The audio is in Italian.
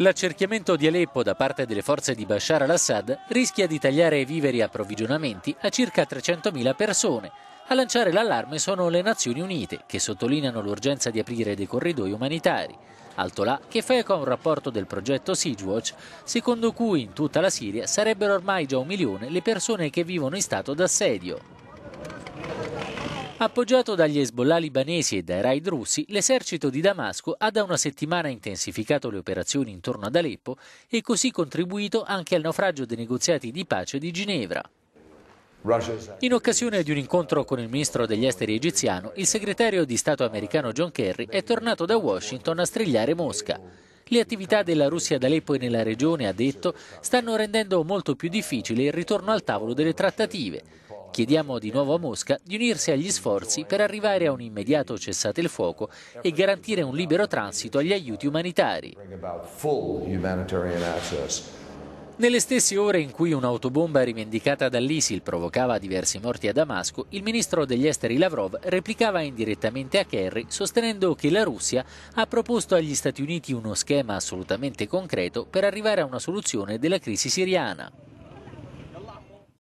L'accerchiamento di Aleppo da parte delle forze di Bashar al-Assad rischia di tagliare i viveri e provvigionamenti a circa 300.000 persone. A lanciare l'allarme sono le Nazioni Unite, che sottolineano l'urgenza di aprire dei corridoi umanitari. Altolà che fa eco a un rapporto del progetto Siegewatch, secondo cui in tutta la Siria sarebbero ormai già un milione le persone che vivono in stato d'assedio. Appoggiato dagli Hezbollah libanesi e dai raid russi, l'esercito di Damasco ha da una settimana intensificato le operazioni intorno ad Aleppo e così contribuito anche al naufragio dei negoziati di pace di Ginevra. In occasione di un incontro con il ministro degli esteri egiziano, il segretario di Stato americano John Kerry è tornato da Washington a strigliare Mosca. Le attività della Russia ad Aleppo e nella regione, ha detto, stanno rendendo molto più difficile il ritorno al tavolo delle trattative. Chiediamo di nuovo a Mosca di unirsi agli sforzi per arrivare a un immediato cessate il fuoco e garantire un libero transito agli aiuti umanitari. Nelle stesse ore in cui un'autobomba rivendicata dall'ISIL provocava diversi morti a Damasco, il ministro degli esteri Lavrov replicava indirettamente a Kerry sostenendo che la Russia ha proposto agli Stati Uniti uno schema assolutamente concreto per arrivare a una soluzione della crisi siriana.